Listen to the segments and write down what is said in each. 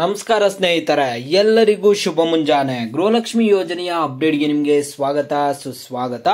ನಮಸ್ಕಾರ ಸ್ನೇಹಿತರೆ ಎಲ್ಲರಿಗೂ ಶುಭ ಮುಂಜಾನೆ ಗೃಹಲಕ್ಷ್ಮಿ ಯೋಜನೆಯ ಅಪ್ಡೇಟ್ಗೆ ನಿಮಗೆ ಸ್ವಾಗತ ಸುಸ್ವಾಗತ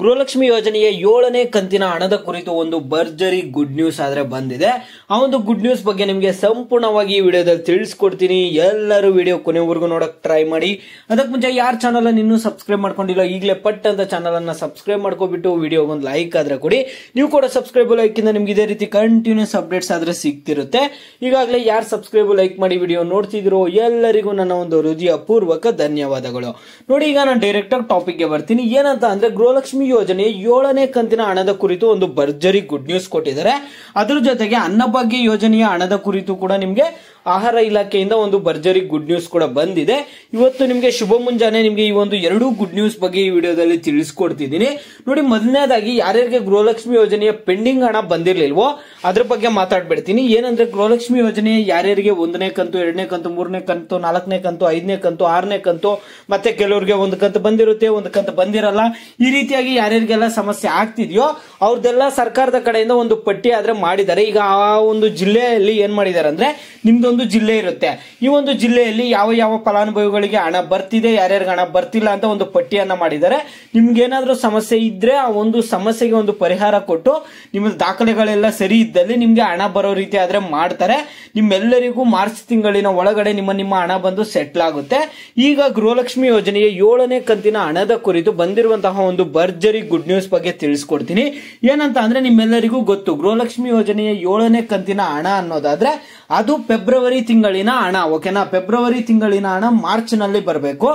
ಗೃಹಲಕ್ಷ್ಮಿ ಯೋಜನೆಯ ಏಳನೇ ಕಂತಿನ ಹಣದ ಕುರಿತು ಒಂದು ಭರ್ಜರಿ ಗುಡ್ ನ್ಯೂಸ್ ಆದ್ರೆ ಬಂದಿದೆ ಆ ಒಂದು ಗುಡ್ ನ್ಯೂಸ್ ಬಗ್ಗೆ ನಿಮಗೆ ಸಂಪೂರ್ಣವಾಗಿ ಈ ವಿಡಿಯೋದಲ್ಲಿ ತಿಳಿಸ್ಕೊಡ್ತೀನಿ ಎಲ್ಲರೂ ವಿಡಿಯೋ ಕೊನೆವರೆಗೂ ನೋಡಕ್ ಟ್ರೈ ಮಾಡಿ ಅದಕ್ಕೆ ಮುಂಚೆ ಯಾರ ಚಾನಲ್ ಇನ್ನೂ ಸಬ್ಸ್ಕ್ರೈಬ್ ಮಾಡ್ಕೊಂಡಿಲ್ಲ ಈಗಲೇ ಪಟ್ ಅಂತ ಚಾನಲ್ ಅನ್ನ ಸಬ್ಸ್ಕ್ರೈಬ್ ಮಾಡ್ಕೊಬಿಟ್ಟು ವಿಡಿಯೋಗೆ ಒಂದು ಲೈಕ್ ಆದ್ರೆ ಕೊಡಿ ನೀವು ಕೂಡ ಸಬ್ಸ್ಕ್ರೈಬ್ ಲೈಕ್ ಇಂದ ನಿಮ್ಗೆ ಇದೇ ರೀತಿ ಕಂಟಿನ್ಯೂಸ್ ಅಪ್ಡೇಟ್ಸ್ ಆದ್ರೆ ಸಿಗ್ತಿರುತ್ತೆ ಈಗಾಗಲೇ ಯಾರು ಸಬ್ಸ್ಕ್ರೈಬ್ ಲೈಕ್ ಮಾಡಿ ವಿಡಿಯೋ ವಿಡಿಯೋ ನೋಡ್ತಿದ್ರು ಎಲ್ಲರಿಗೂ ನನ್ನ ಒಂದು ಪೂರ್ವಕ ಧನ್ಯವಾದಗಳು ನೋಡಿ ಈಗ ನಾನು ಡೈರೆಕ್ಟ್ ಆಗಿ ಗೆ ಬರ್ತೀನಿ ಏನಂತ ಅಂದ್ರೆ ಗೃಹಲಕ್ಷ್ಮಿ ಯೋಜನೆ ಏಳನೇ ಕಂತಿನ ಹಣದ ಕುರಿತು ಒಂದು ಭರ್ಜರಿ ಗುಡ್ ನ್ಯೂಸ್ ಕೊಟ್ಟಿದ್ದಾರೆ ಅದ್ರ ಜೊತೆಗೆ ಅನ್ನಭಾಗ್ಯ ಯೋಜನೆಯ ಹಣದ ಕುರಿತು ಕೂಡ ನಿಮ್ಗೆ ಆಹಾರ ಇಲಾಖೆಯಿಂದ ಒಂದು ಭರ್ಜರಿ ಗುಡ್ ನ್ಯೂಸ್ ಕೂಡ ಬಂದಿದೆ ಇವತ್ತು ನಿಮಗೆ ಶುಭ ಮುಂಜಾನೆ ನಿಮಗೆ ಈ ಒಂದು ಎರಡು ಗುಡ್ ನ್ಯೂಸ್ ಬಗ್ಗೆ ಈ ವಿಡಿಯೋದಲ್ಲಿ ತಿಳಿಸ್ಕೊಡ್ತಿದ್ದೀನಿ ನೋಡಿ ಮೊದಲನೇದಾಗಿ ಯಾರ್ಯಾರಿಗೆ ಗೃಹಲಕ್ಷ್ಮಿ ಯೋಜನೆಯ ಪೆಂಡಿಂಗ್ ಹಣ ಬಂದಿರಲಿಲ್ವೋ ಅದ್ರ ಬಗ್ಗೆ ಮಾತಾಡ್ಬಿಡ್ತೀನಿ ಏನಂದ್ರೆ ಗೃಹಲಕ್ಷ್ಮಿ ಯೋಜನೆ ಯಾರ್ಯಾರಿಗೆ ಒಂದನೇ ಕಂತು ಎರಡನೇ ಕಂತು ಮೂರನೇ ಕಂತು ನಾಲ್ಕನೇ ಕಂತು ಐದನೇ ಕಂತು ಆರನೇ ಕಂತು ಮತ್ತೆ ಕೆಲವರಿಗೆ ಒಂದು ಕಂತು ಬಂದಿರುತ್ತೆ ಒಂದು ಕಂತು ಬಂದಿರಲ್ಲ ಈ ರೀತಿಯಾಗಿ ಯಾರ್ಯಾರಿಗೆಲ್ಲ ಸಮಸ್ಯೆ ಆಗ್ತಿದೆಯೋ ಅವ್ರದ್ದೆಲ್ಲ ಸರ್ಕಾರದ ಕಡೆಯಿಂದ ಒಂದು ಪಟ್ಟಿ ಆದ್ರೆ ಮಾಡಿದ್ದಾರೆ ಈಗ ಆ ಒಂದು ಜಿಲ್ಲೆಯಲ್ಲಿ ಏನ್ ಮಾಡಿದ್ದಾರೆ ಅಂದ್ರೆ ನಿಮ್ದೊಂದು ಜಿಲ್ಲೆ ಇರುತ್ತೆ ಈ ಒಂದು ಜಿಲ್ಲೆಯಲ್ಲಿ ಯಾವ ಯಾವ ಫಲಾನುಭವಿಗಳಿಗೆ ಹಣ ಬರ್ತಿದೆ ಯಾರ್ಯಾರಿಗೆ ಹಣ ಬರ್ತಿಲ್ಲ ಅಂತ ಒಂದು ಪಟ್ಟಿಯನ್ನ ಮಾಡಿದ್ದಾರೆ ನಿಮ್ಗೇನಾದ್ರೂ ಸಮಸ್ಯೆ ಇದ್ರೆ ಆ ಒಂದು ಸಮಸ್ಯೆಗೆ ಒಂದು ಪರಿಹಾರ ಕೊಟ್ಟು ನಿಮ್ಮ ದಾಖಲೆಗಳೆಲ್ಲ ಸರಿ ಇದ್ದಲ್ಲಿ ನಿಮ್ಗೆ ಹಣ ಬರೋ ರೀತಿ ಆದ್ರೆ ಮಾಡ್ತಾರೆ ನಿಮ್ಮೆಲ್ಲರಿಗೂ ಮಾರ್ಚ್ ತಿಂಗಳಿನ ಒಳಗಡೆ ನಿಮ್ಮ ನಿಮ್ಮ ಹಣ ಬಂದು ಸೆಟ್ಲ್ ಆಗುತ್ತೆ ಈಗ ಗೃಹಲಕ್ಷ್ಮಿ ಯೋಜನೆಯ ಏಳನೇ ಕಂತಿನ ಹಣದ ಕುರಿತು ಬಂದಿರುವಂತಹ ಒಂದು ಭರ್ಜರಿ ಗುಡ್ ನ್ಯೂಸ್ ಬಗ್ಗೆ ತಿಳಿಸ್ಕೊಡ್ತೀನಿ ಏನಂತ ಅಂದ್ರೆ ನಿಮ್ಮೆಲ್ಲರಿಗೂ ಗೊತ್ತು ಗೃಹಲಕ್ಷ್ಮಿ ಯೋಜನೆಯ ಏಳನೇ ಕಂತಿನ ಹಣ ಅನ್ನೋದಾದ್ರೆ ಅದು ಫೆಬ್ರವರಿ ತಿಂಗಳಿನ ಹಣ ಓಕೆನಾ ಫೆಬ್ರವರಿ ತಿಂಗಳಿನ ಹಣ ಮಾರ್ಚ್ ನಲ್ಲಿ ಬರಬೇಕು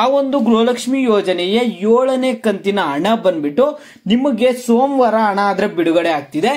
ಆ ಒಂದು ಗೃಹಲಕ್ಷ್ಮಿ ಯೋಜನೆಯ ಏಳನೇ ಕಂತಿನ ಹಣ ಬಂದ್ಬಿಟ್ಟು ನಿಮಗೆ ಸೋಮವಾರ ಹಣ ಆದ್ರೆ ಬಿಡುಗಡೆ ಆಗ್ತಿದೆ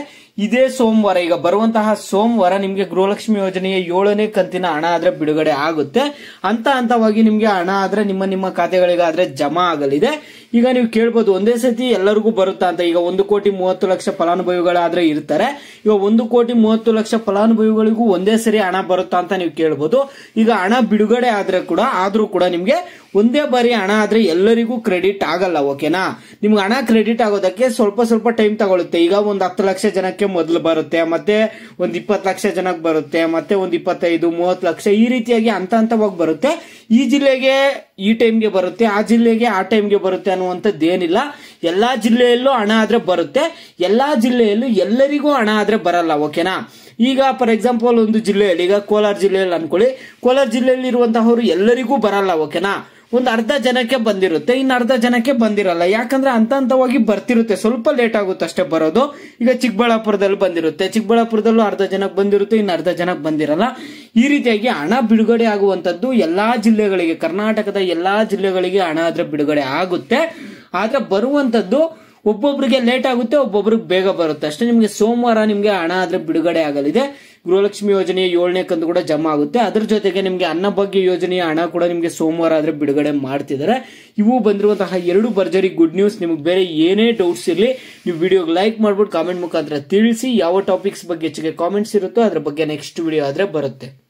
ಇದೇ ಸೋಮವಾರ ಈಗ ಬರುವಂತಹ ಸೋಮವಾರ ನಿಮಗೆ ಗೃಹಲಕ್ಷ್ಮಿ ಯೋಜನೆಯ ಏಳನೇ ಕಂತಿನ ಹಣ ಆದ್ರೆ ಬಿಡುಗಡೆ ಆಗುತ್ತೆ ಹಂತ ಹಂತವಾಗಿ ನಿಮಗೆ ಹಣ ಆದ್ರೆ ನಿಮ್ಮ ನಿಮ್ಮ ಖಾತೆಗಳಿಗಾದ್ರೆ ಜಮಾ ಆಗಲಿದೆ ಈಗ ನೀವು ಕೇಳ್ಬೋದು ಒಂದೇ ಸತಿ ಎಲ್ಲರಿಗೂ ಬರುತ್ತಾ ಅಂತ ಈಗ ಒಂದು ಕೋಟಿ ಮೂವತ್ತು ಲಕ್ಷ ಫಲಾನುಭವಿಗಳಾದ್ರೆ ಇರ್ತಾರೆ ಈಗ ಒಂದು ಕೋಟಿ ಮೂವತ್ತು ಲಕ್ಷ ಫಲಾನುಭವಿಗಳಿಗೂ ಒಂದೇ ಸರಿ ಹಣ ಬರುತ್ತಾ ಅಂತ ನೀವು ಕೇಳ್ಬೋದು ಈಗ ಹಣ ಬಿಡುಗಡೆ ಆದ್ರೆ ಕೂಡ ಆದ್ರೂ ಕೂಡ ನಿಮ್ಗೆ ಒಂದೇ ಬಾರಿ ಹಣ ಆದ್ರೆ ಎಲ್ಲರಿಗೂ ಕ್ರೆಡಿಟ್ ಆಗಲ್ಲ ಓಕೆನಾ ನಿಮ್ಗೆ ಹಣ ಕ್ರೆಡಿಟ್ ಆಗೋದಕ್ಕೆ ಸ್ವಲ್ಪ ಸ್ವಲ್ಪ ಟೈಮ್ ತಗೊಳುತ್ತೆ ಈಗ ಒಂದು ಹತ್ತು ಲಕ್ಷ ಜನಕ್ಕೆ ಮೊದಲು ಬರುತ್ತೆ ಮತ್ತೆ ಒಂದು ಇಪ್ಪತ್ತು ಲಕ್ಷ ಜನಕ್ಕೆ ಬರುತ್ತೆ ಮತ್ತೆ ಒಂದು ಇಪ್ಪತ್ತೈದು ಮೂವತ್ತು ಲಕ್ಷ ಈ ರೀತಿಯಾಗಿ ಹಂತ ಹಂತವಾಗಿ ಬರುತ್ತೆ ಈ ಜಿಲ್ಲೆಗೆ ಈ ಟೈಮ್ಗೆ ಬರುತ್ತೆ ಆ ಜಿಲ್ಲೆಗೆ ಆ ಟೈಮ್ಗೆ ಬರುತ್ತೆ ಅನ್ನುವಂಥದ್ದೇನಿಲ್ಲ ಎಲ್ಲಾ ಜಿಲ್ಲೆಯಲ್ಲೂ ಹಣ ಆದ್ರೆ ಬರುತ್ತೆ ಎಲ್ಲಾ ಜಿಲ್ಲೆಯಲ್ಲೂ ಎಲ್ಲರಿಗೂ ಹಣ ಆದ್ರೆ ಬರಲ್ಲ ಓಕೆನಾ ಈಗ ಫಾರ್ ಎಕ್ಸಾಂಪಲ್ ಒಂದು ಜಿಲ್ಲೆಯಲ್ಲಿ ಈಗ ಕೋಲಾರ ಜಿಲ್ಲೆಯಲ್ಲಿ ಅನ್ಕೊಳ್ಳಿ ಕೋಲಾರ ಜಿಲ್ಲೆಯಲ್ಲಿ ಇರುವಂತಹವರು ಎಲ್ಲರಿಗೂ ಬರಲ್ಲ ಓಕೆನಾ ಒಂದು ಅರ್ಧ ಜನಕ್ಕೆ ಬಂದಿರುತ್ತೆ ಇನ್ನು ಅರ್ಧ ಜನಕ್ಕೆ ಬಂದಿರಲ್ಲ ಯಾಕಂದ್ರೆ ಹಂತ ಹಂತವಾಗಿ ಬರ್ತಿರುತ್ತೆ ಸ್ವಲ್ಪ ಲೇಟ್ ಆಗುತ್ತೆ ಅಷ್ಟೇ ಬರೋದು ಈಗ ಚಿಕ್ಕಬಳ್ಳಾಪುರದಲ್ಲಿ ಬಂದಿರುತ್ತೆ ಚಿಕ್ಕಬಳ್ಳಾಪುರದಲ್ಲೂ ಅರ್ಧ ಜನಕ್ಕೆ ಬಂದಿರುತ್ತೆ ಇನ್ನು ಅರ್ಧ ಜನಕ್ಕೆ ಬಂದಿರಲ್ಲ ಈ ರೀತಿಯಾಗಿ ಹಣ ಬಿಡುಗಡೆ ಆಗುವಂತದ್ದು ಎಲ್ಲಾ ಜಿಲ್ಲೆಗಳಿಗೆ ಕರ್ನಾಟಕದ ಎಲ್ಲಾ ಜಿಲ್ಲೆಗಳಿಗೆ ಹಣ ಆದ್ರೆ ಬಿಡುಗಡೆ ಆಗುತ್ತೆ ಆದ್ರೆ ಬರುವಂತದ್ದು ಒಬ್ಬೊಬ್ರಿಗೆ ಲೇಟ್ ಆಗುತ್ತೆ ಒಬ್ಬೊಬ್ರಿಗೆ ಬೇಗ ಬರುತ್ತೆ ಅಷ್ಟೇ ನಿಮಗೆ ಸೋಮವಾರ ನಿಮಗೆ ಹಣ ಆದ್ರೆ ಬಿಡುಗಡೆ ಆಗಲಿದೆ ಗೃಹಲಕ್ಷ್ಮಿ ಯೋಜನೆ ಏಳನೇ ಕಂದು ಕೂಡ ಜಮಾ ಆಗುತ್ತೆ ಅದ್ರ ಜೊತೆಗೆ ನಿಮಗೆ ಅನ್ನಭಾಗ್ಯ ಯೋಜನೆಯ ಹಣ ಕೂಡ ನಿಮಗೆ ಸೋಮವಾರ ಆದ್ರೆ ಬಿಡುಗಡೆ ಮಾಡ್ತಿದ್ದಾರೆ ಇವು ಬಂದಿರುವಂತಹ ಎರಡು ಭರ್ಜರಿ ಗುಡ್ ನ್ಯೂಸ್ ನಿಮಗೆ ಬೇರೆ ಏನೇ ಡೌಟ್ಸ್ ಇರಲಿ ನೀವು ವಿಡಿಯೋಗೆ ಲೈಕ್ ಮಾಡ್ಬಿಟ್ಟು ಕಾಮೆಂಟ್ ಮುಖಾಂತರ ತಿಳಿಸಿ ಯಾವ ಟಾಪಿಕ್ಸ್ ಬಗ್ಗೆ ಹೆಚ್ಚಿಗೆ ಕಾಮೆಂಟ್ಸ್ ಇರುತ್ತೋ ಅದ್ರ ಬಗ್ಗೆ ನೆಕ್ಸ್ಟ್ ವಿಡಿಯೋ ಆದ್ರೆ ಬರುತ್ತೆ